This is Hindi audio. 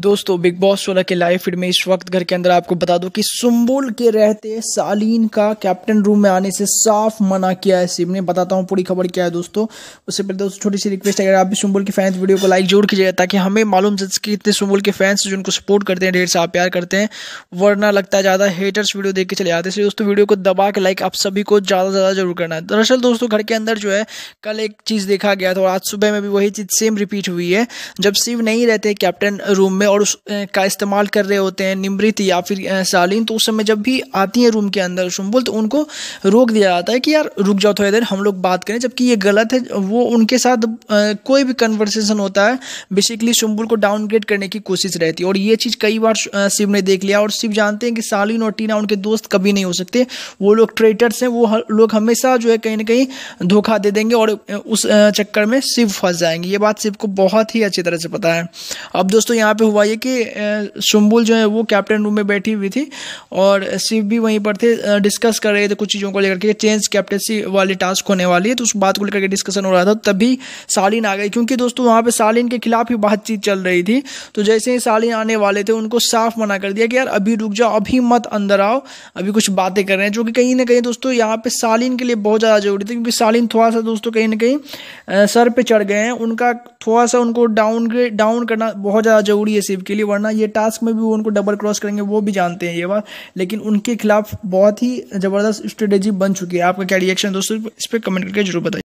दोस्तों बिग बॉस सोलह के लाइव फीड में इस वक्त घर के अंदर आपको बता दूं कि सुम्बुल के रहते सालीन का कैप्टन रूम में आने से साफ मना किया है सिम ने बताता हूं पूरी खबर क्या है दोस्तों उससे पहले दोस्तों छोटी सी रिक्वेस्ट है अगर आप भी सुम्बुल के फैंस वीडियो को लाइक जरूर कीजिएगा ताकि हमें मालूम चल सके इतने सुम्बुल के फैंस जो उनको सपोर्ट करते हैं ढेर सारा प्यार करते हैं वरना लगता है ज़्यादा हेटर्स वीडियो देख के चले जाते हैं दोस्तों वीडियो को दबा के लाइक आप सभी को ज़्यादा से ज़्यादा जरूर करना है दरअसल दोस्तों घर के अंदर जो है कल एक चीज़ देखा गया था और आज सुबह में भी वही चीज़ सेम रिपीट हुई है जब शिव नहीं रहते कैप्टन रूम में और उस का इस्तेमाल कर रहे होते हैं निमृत या फिर सालीन तो उस समय जब भी आती हैं रूम के अंदर शुम्बुल तो उनको रोक दिया जाता है कि यार रुक जाओ थोड़ी देर हम लोग बात करें जबकि ये गलत है वो उनके साथ कोई भी कन्वर्सेशन होता है बेसिकली शुम्बुल को डाउनग्रेड करने की कोशिश रहती है और ये चीज़ कई बार शिव ने देख लिया और शिव जानते हैं कि सालीन और टीना उनके दोस्त कभी नहीं हो सकते वो लोग ट्रेटर्स हैं वो लोग हमेशा जो है कहीं ना कहीं धोखा दे देंगे और उस चक्कर में शिव फंस जाएंगे ये बात शिव को बहुत ही अच्छी तरह से पता है अब दोस्तों यहाँ पे हुआ ये कि शुम्बुल जो है वो कैप्टन रूम में बैठी हुई थी और शिव भी वहीं पर थे डिस्कस कर रहे थे कुछ चीज़ों को लेकर के चेंज कैप्टनसी वाली टास्क होने वाली है तो उस बात को लेकर के डिस्कशन हो रहा था तभी सालिन आ गई क्योंकि दोस्तों वहाँ पर सालिन के खिलाफ ही बातचीत चल रही थी तो जैसे ही सालिन आने वाले थे उनको साफ मना कर दिया कि यार अभी रुक जाओ अभी मत अंदर आओ अभी कुछ बातें कर रहे हैं जो कि कहीं ना कहीं दोस्तों यहाँ पे सालिन के लिए बहुत ज़्यादा जरूरी थी क्योंकि सालिन थोड़ा सा दोस्तों कहीं ना कहीं सर पे चढ़ गए हैं उनका थोड़ा सा उनको डाउनग्रेड डाउन करना बहुत ज़्यादा जरूरी है शिव के लिए वरना ये टास्क में भी वो उनको डबल क्रॉस करेंगे वो भी जानते हैं ये बात लेकिन उनके खिलाफ बहुत ही ज़बरदस्त स्ट्रेटेजी बन चुकी है आपका क्या रिएक्शन दोस्तों इस पर कमेंट करके जरूर बताइए